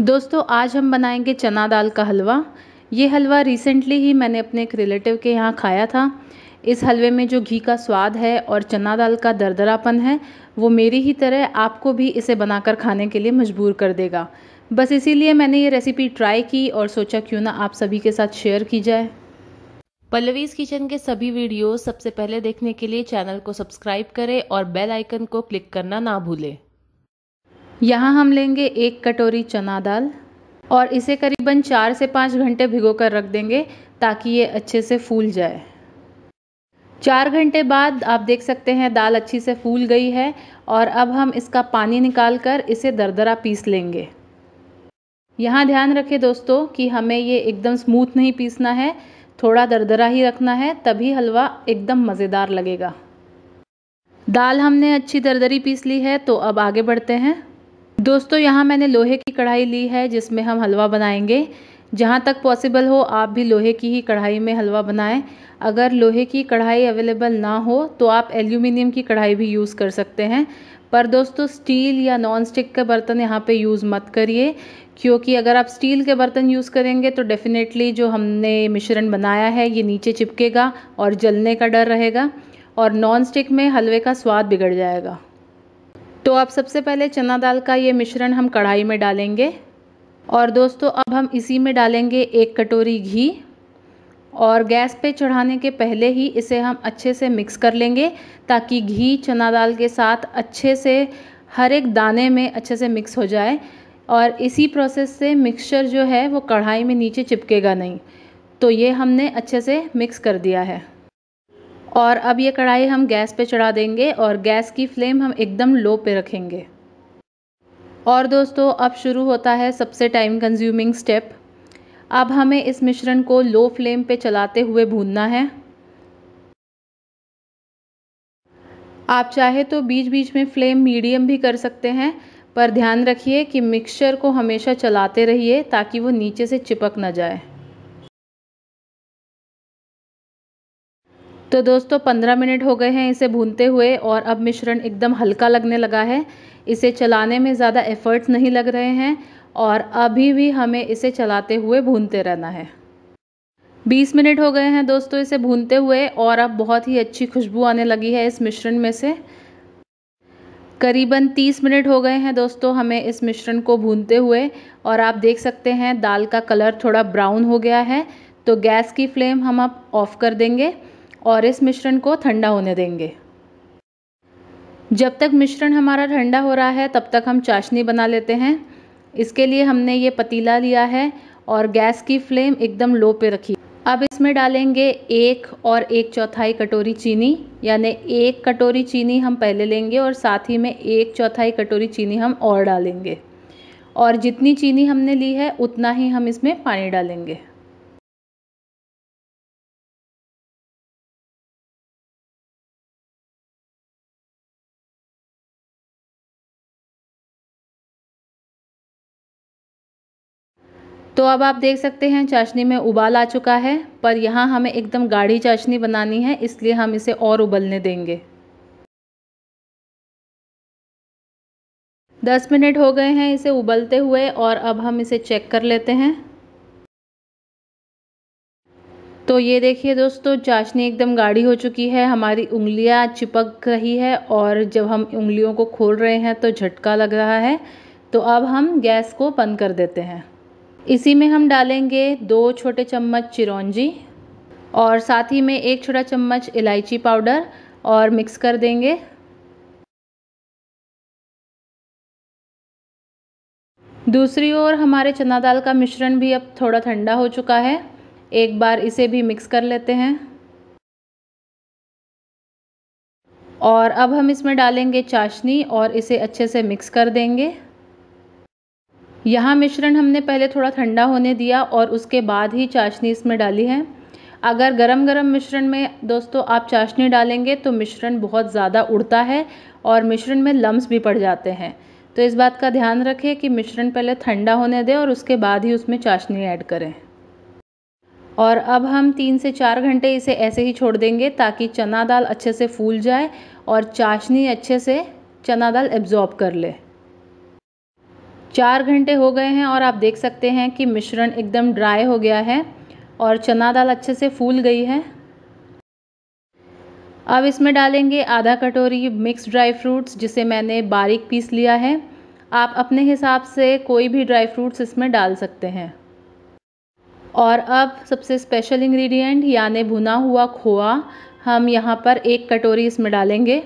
दोस्तों आज हम बनाएंगे चना दाल का हलवा ये हलवा रिसेंटली ही मैंने अपने एक रिलेटिव के यहाँ खाया था इस हलवे में जो घी का स्वाद है और चना दाल का दरदरापन है वो मेरी ही तरह आपको भी इसे बनाकर खाने के लिए मजबूर कर देगा बस इसीलिए मैंने ये रेसिपी ट्राई की और सोचा क्यों ना आप सभी के साथ शेयर की जाए पल्लवीज किचन के सभी वीडियोस सबसे पहले देखने के लिए चैनल को सब्सक्राइब करें और बेल आइकन को क्लिक करना ना भूलें यहाँ हम लेंगे एक कटोरी चना दाल और इसे करीबन चार से पाँच घंटे भिगो कर रख देंगे ताकि ये अच्छे से फूल जाए चार घंटे बाद आप देख सकते हैं दाल अच्छी से फूल गई है और अब हम इसका पानी निकाल कर इसे दरदरा पीस लेंगे यहाँ ध्यान रखें दोस्तों कि हमें ये एकदम स्मूथ नहीं पीसना है थोड़ा दरदरा ही रखना है तभी हलवा एकदम मज़ेदार लगेगा दाल हमने अच्छी दरदरी पीस ली है तो अब आगे बढ़ते हैं दोस्तों यहाँ मैंने लोहे की कढ़ाई ली है जिसमें हम हलवा बनाएंगे जहाँ तक पॉसिबल हो आप भी लोहे की ही कढ़ाई में हलवा बनाएं अगर लोहे की कढ़ाई अवेलेबल ना हो तो आप एल्यूमिनियम की कढ़ाई भी यूज़ कर सकते हैं पर दोस्तों स्टील या नॉन स्टिक के बर्तन यहाँ पे यूज़ मत करिए क्योंकि अगर आप स्टील के बर्तन यूज़ करेंगे तो डेफ़िनेटली जो हमने मिश्रण बनाया है ये नीचे चिपकेगा और जलने का डर रहेगा और नॉन स्टिक में हलवे का स्वाद बिगड़ जाएगा तो अब सबसे पहले चना दाल का ये मिश्रण हम कढ़ाई में डालेंगे और दोस्तों अब हम इसी में डालेंगे एक कटोरी घी और गैस पे चढ़ाने के पहले ही इसे हम अच्छे से मिक्स कर लेंगे ताकि घी चना दाल के साथ अच्छे से हर एक दाने में अच्छे से मिक्स हो जाए और इसी प्रोसेस से मिक्सचर जो है वो कढ़ाई में नीचे चिपकेगा नहीं तो ये हमने अच्छे से मिक्स कर दिया है और अब ये कढ़ाई हम गैस पे चढ़ा देंगे और गैस की फ्लेम हम एकदम लो पे रखेंगे और दोस्तों अब शुरू होता है सबसे टाइम कंज्यूमिंग स्टेप अब हमें इस मिश्रण को लो फ्लेम पे चलाते हुए भूनना है आप चाहे तो बीच बीच में फ्लेम मीडियम भी कर सकते हैं पर ध्यान रखिए कि मिक्सचर को हमेशा चलाते रहिए ताकि वो नीचे से चिपक ना जाए तो दोस्तों 15 मिनट हो गए हैं इसे भूनते हुए और अब मिश्रण एकदम हल्का लगने लगा है इसे चलाने में ज़्यादा एफ़र्ट्स नहीं लग रहे हैं और अभी भी हमें इसे चलाते हुए भूनते रहना है 20 मिनट हो गए हैं दोस्तों इसे भूनते हुए और अब बहुत ही अच्छी खुशबू आने लगी है इस मिश्रण में से करीबन 30 मिनट हो गए हैं दोस्तों हमें इस मिश्रण को भूनते हुए और आप देख सकते हैं दाल का कलर थोड़ा ब्राउन हो गया है तो गैस की फ्लेम हम अब ऑफ़ कर देंगे और इस मिश्रण को ठंडा होने देंगे जब तक मिश्रण हमारा ठंडा हो रहा है तब तक हम चाशनी बना लेते हैं इसके लिए हमने ये पतीला लिया है और गैस की फ्लेम एकदम लो पे रखी अब इसमें डालेंगे एक और एक चौथाई कटोरी चीनी यानी एक कटोरी चीनी हम पहले लेंगे और साथ ही में एक चौथाई कटोरी चीनी हम और डालेंगे और जितनी चीनी हमने ली है उतना ही हम इसमें पानी डालेंगे तो अब आप देख सकते हैं चाशनी में उबाल आ चुका है पर यहाँ हमें एकदम गाढ़ी चाशनी बनानी है इसलिए हम इसे और उबलने देंगे 10 मिनट हो गए हैं इसे उबलते हुए और अब हम इसे चेक कर लेते हैं तो ये देखिए दोस्तों चाशनी एकदम गाढ़ी हो चुकी है हमारी उंगलियां चिपक रही है और जब हम उंगलियों को खोल रहे हैं तो झटका लग रहा है तो अब हम गैस को बंद कर देते हैं इसी में हम डालेंगे दो छोटे चम्मच चिरौंजी और साथ ही में एक छोटा चम्मच इलायची पाउडर और मिक्स कर देंगे दूसरी ओर हमारे चना दाल का मिश्रण भी अब थोड़ा ठंडा हो चुका है एक बार इसे भी मिक्स कर लेते हैं और अब हम इसमें डालेंगे चाशनी और इसे अच्छे से मिक्स कर देंगे यहाँ मिश्रण हमने पहले थोड़ा ठंडा होने दिया और उसके बाद ही चाशनी इसमें डाली है अगर गरम गरम मिश्रण में दोस्तों आप चाशनी डालेंगे तो मिश्रण बहुत ज़्यादा उड़ता है और मिश्रण में लम्स भी पड़ जाते हैं तो इस बात का ध्यान रखें कि मिश्रण पहले ठंडा होने दें और उसके बाद ही उसमें चाशनी ऐड करें और अब हम तीन से चार घंटे इसे ऐसे ही छोड़ देंगे ताकि चना दाल अच्छे से फूल जाए और चाशनी अच्छे से चना दाल एब्जॉर्ब कर ले चार घंटे हो गए हैं और आप देख सकते हैं कि मिश्रण एकदम ड्राई हो गया है और चना दाल अच्छे से फूल गई है अब इसमें डालेंगे आधा कटोरी मिक्स ड्राई फ्रूट्स जिसे मैंने बारीक पीस लिया है आप अपने हिसाब से कोई भी ड्राई फ्रूट्स इसमें डाल सकते हैं और अब सबसे स्पेशल इंग्रेडिएंट यानि भुना हुआ खोआ हम यहाँ पर एक कटोरी इसमें डालेंगे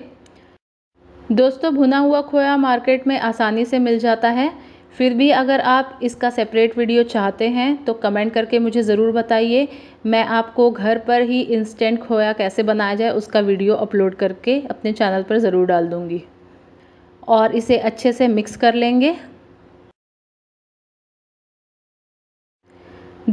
दोस्तों भुना हुआ खोया मार्केट में आसानी से मिल जाता है फिर भी अगर आप इसका सेपरेट वीडियो चाहते हैं तो कमेंट करके मुझे ज़रूर बताइए मैं आपको घर पर ही इंस्टेंट खोया कैसे बनाया जाए उसका वीडियो अपलोड करके अपने चैनल पर ज़रूर डाल दूँगी और इसे अच्छे से मिक्स कर लेंगे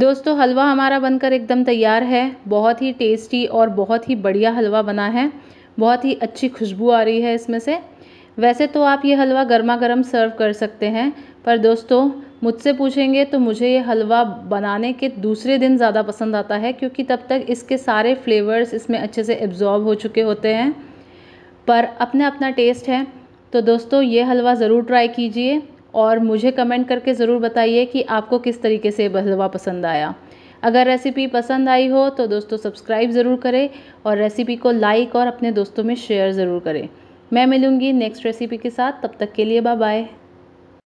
दोस्तों हलवा हमारा बनकर एकदम तैयार है बहुत ही टेस्टी और बहुत ही बढ़िया हलवा बना है बहुत ही अच्छी खुशबू आ रही है इसमें से वैसे तो आप ये हलवा गर्मा गर्म सर्व कर सकते हैं पर दोस्तों मुझसे पूछेंगे तो मुझे ये हलवा बनाने के दूसरे दिन ज़्यादा पसंद आता है क्योंकि तब तक इसके सारे फ्लेवर्स इसमें अच्छे से एब्जॉर्ब हो चुके होते हैं पर अपना अपना टेस्ट है तो दोस्तों ये हलवा ज़रूर ट्राई कीजिए और मुझे कमेंट करके ज़रूर बताइए कि आपको किस तरीके से हलवा पसंद आया अगर रेसिपी पसंद आई हो तो दोस्तों सब्सक्राइब ज़रूर करें और रेसिपी को लाइक और अपने दोस्तों में शेयर ज़रूर करें मैं मिलूँगी नेक्स्ट रेसिपी के साथ तब तक के लिए बाय बाय